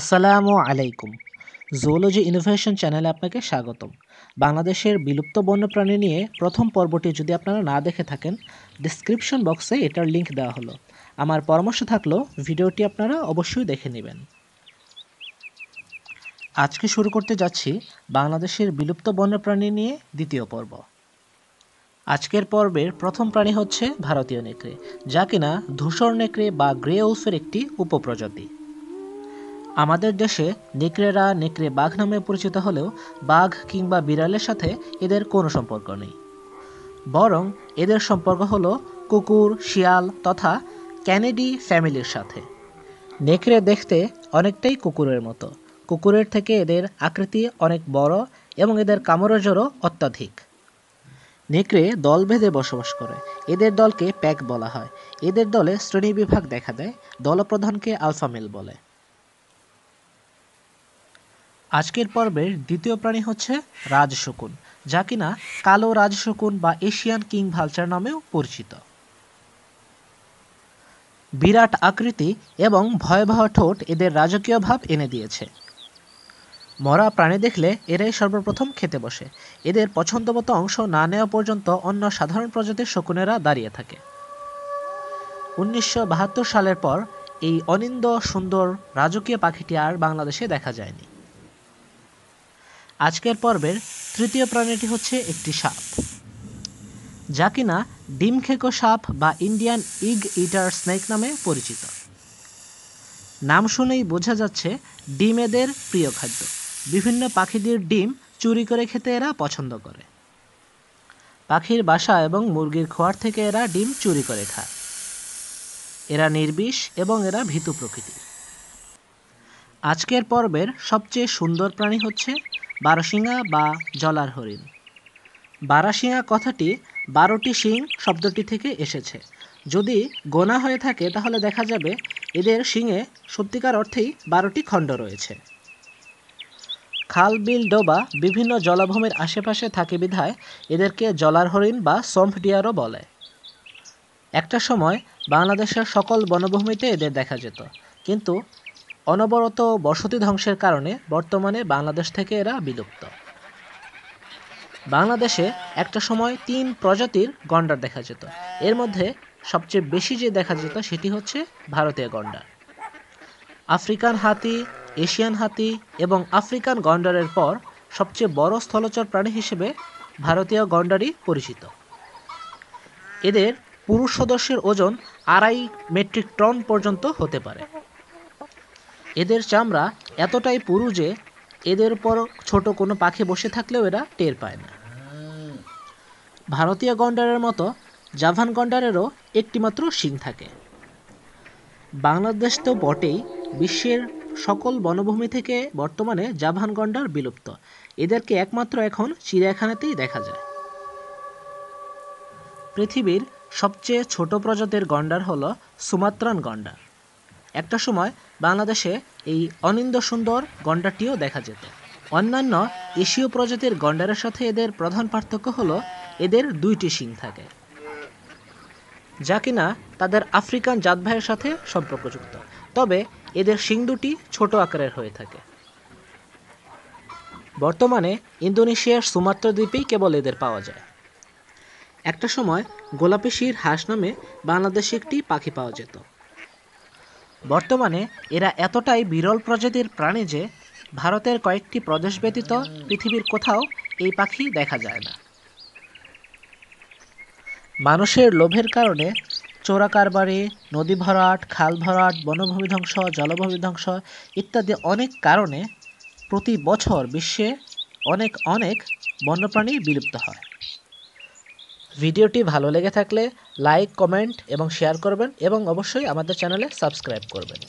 আসসালামু আলাইকুম zoology innovation চ্যানেলে আপনাকে স্বাগতম বাংলাদেশের বিলুপ্ত বন্যপ্রাণী নিয়ে প্রথম পর্বটি যদি আপনারা না দেখে থাকেন ডিসক্রিপশন বক্সে এটার লিংক দেওয়া হলো আমার পরামর্শ থাকলো ভিডিওটি আপনারা অবশ্যই দেখে নেবেন আজকে শুরু করতে যাচ্ছি বাংলাদেশের বিলুপ্ত বন্যপ্রাণী নিয়ে দ্বিতীয় পর্ব আজকের পর্বের প্রথম প্রাণী হচ্ছে ভারতীয় নেকড়ে যা কিনা ধূসর নেকড়ে বা গ্রে উলফের একটি উপপ্রজাতি আমাদের দেশে নেকড়েরা নেকড়ে বাঘ নামে পরিচিত হলেও বাঘ কিংবা বিড়ালের সাথে এদের কোনো সম্পর্ক নেই বরং এদের সম্পর্ক হলো কুকুর শিয়াল তথা ক্যানেডি ফ্যামিলির সাথে নেকড়ে দেখতে অনেকটাই কুকুরের মতো কুকুরের থেকে এদের আকৃতি অনেক বড় এবং এদের কামড়ের জোরও অত্যাধিক নেকড়ে দল ভেদে বসবাস করে এদের দলকে প্যাক বলা হয় এদের দলে শ্রেণী বিভাগ দেখা দেয় দলপ্রধানকে আলফামেল বলে আজকের পর্বের দ্বিতীয় প্রাণী হচ্ছে রাজশকুন যা কিনা কালো রাজশকুন বা এশিয়ান কিং ভালচার নামেও পরিচিত বিরাট আকৃতি এবং ভয়াবহ ঠোঁট এদের রাজকীয় ভাব এনে দিয়েছে মরা প্রাণী দেখলে এরাই সর্বপ্রথম খেতে বসে এদের পছন্দমতো অংশ না নেওয়া পর্যন্ত অন্য সাধারণ প্রজাতির শকুনেরা দাঁড়িয়ে থাকে উনিশশো সালের পর এই অনিন্দ সুন্দর রাজকীয় পাখিটি আর বাংলাদেশে দেখা যায়নি আজকের পর্বের তৃতীয় প্রাণীটি হচ্ছে একটি সাপ যা কিনা ডিমখেকো সাপ বা ইন্ডিয়ান ইগ ইটার স্নেক নামে পরিচিত নাম শুনেই বোঝা যাচ্ছে ডিম এদের প্রিয় খাদ্য বিভিন্ন পাখিদের ডিম চুরি করে খেতে এরা পছন্দ করে পাখির বাসা এবং মুরগির খোয়ার থেকে এরা ডিম চুরি করে খায় এরা নির্বিষ এবং এরা ভীতু প্রকৃতির আজকের পর্বের সবচেয়ে সুন্দর প্রাণী হচ্ছে বারসিংহা বা জলার হরিণ বারাসিংহা কথাটি বারোটি শিং শব্দটি থেকে এসেছে যদি গোনা হয়ে থাকে তাহলে দেখা যাবে এদের শিঙে সত্যিকার অর্থেই বারোটি খণ্ড রয়েছে খাল বিল ডোবা বিভিন্ন জলাভূমির আশেপাশে থাকে বিধায় এদেরকে জলার হরিণ বা সম্পডিয়ারও বলে একটা সময় বাংলাদেশের সকল বনভূমিতে এদের দেখা যেত কিন্তু অনবরত বসতি ধ্বংসের কারণে বর্তমানে বাংলাদেশ থেকে এরা বিলুপ্ত বাংলাদেশে একটা সময় তিন প্রজাতির গন্ডার দেখা যেত এর মধ্যে সবচেয়ে বেশি যে দেখা যেত সেটি হচ্ছে ভারতীয় গন্ডার আফ্রিকান হাতি এশিয়ান হাতি এবং আফ্রিকান গন্ডারের পর সবচেয়ে বড় স্থলচর প্রাণী হিসেবে ভারতীয় গন্ডারই পরিচিত এদের পুরুষ সদস্যের ওজন আড়াই মেট্রিক টন পর্যন্ত হতে পারে এদের চামড়া এতটাই পুরু যে এদের পর ছোট কোনো পাখি বসে থাকলেও এরা টের পায় না ভারতীয় গন্ডারের মতো জাভান গন্ডারেরও একটিমাত্র শিং থাকে বাংলাদেশ তো বটেই বিশ্বের সকল বনভূমি থেকে বর্তমানে জাভান গন্ডার বিলুপ্ত এদেরকে একমাত্র এখন চিড়িয়াখানাতেই দেখা যায় পৃথিবীর সবচেয়ে ছোট প্রজাতির গন্ডার হল সুমাত্রান গন্ডার একটা সময় বাংলাদেশে এই অনিন্দ সুন্দর গণ্ডারটিও দেখা যেত অন্যান্য এশীয় প্রজাতির গণ্ডারের সাথে এদের প্রধান পার্থক্য হলো এদের দুইটি শিং থাকে যা কিনা তাদের আফ্রিকান জাত ভাইয়ের সাথে সম্পর্কযুক্ত তবে এদের শিং দুটি ছোট আকারের হয়ে থাকে বর্তমানে ইন্দোনেশিয়ার সুমাত্রা দ্বীপেই কেবল এদের পাওয়া যায় একটা সময় গোলাপি শির হাঁস নামে বাংলাদেশে একটি পাখি পাওয়া যেত বর্তমানে এরা এতটাই বিরল প্রজাতির প্রাণী যে ভারতের কয়েকটি প্রদেশ ব্যতীত পৃথিবীর কোথাও এই পাখি দেখা যায় না মানুষের লোভের কারণে চোরা কারবারি নদী ভরাট খাল ভরাট বনভূমি ধ্বংস জলভূমি ধ্বংস ইত্যাদি অনেক কারণে প্রতি বছর বিশ্বে অনেক অনেক বন্যপ্রাণী বিলুপ্ত হয় ভিডিওটি ভালো লেগে থাকলে লাইক কমেন্ট এবং শেয়ার করবেন এবং অবশ্যই আমাদের চ্যানেলে সাবস্ক্রাইব করবেন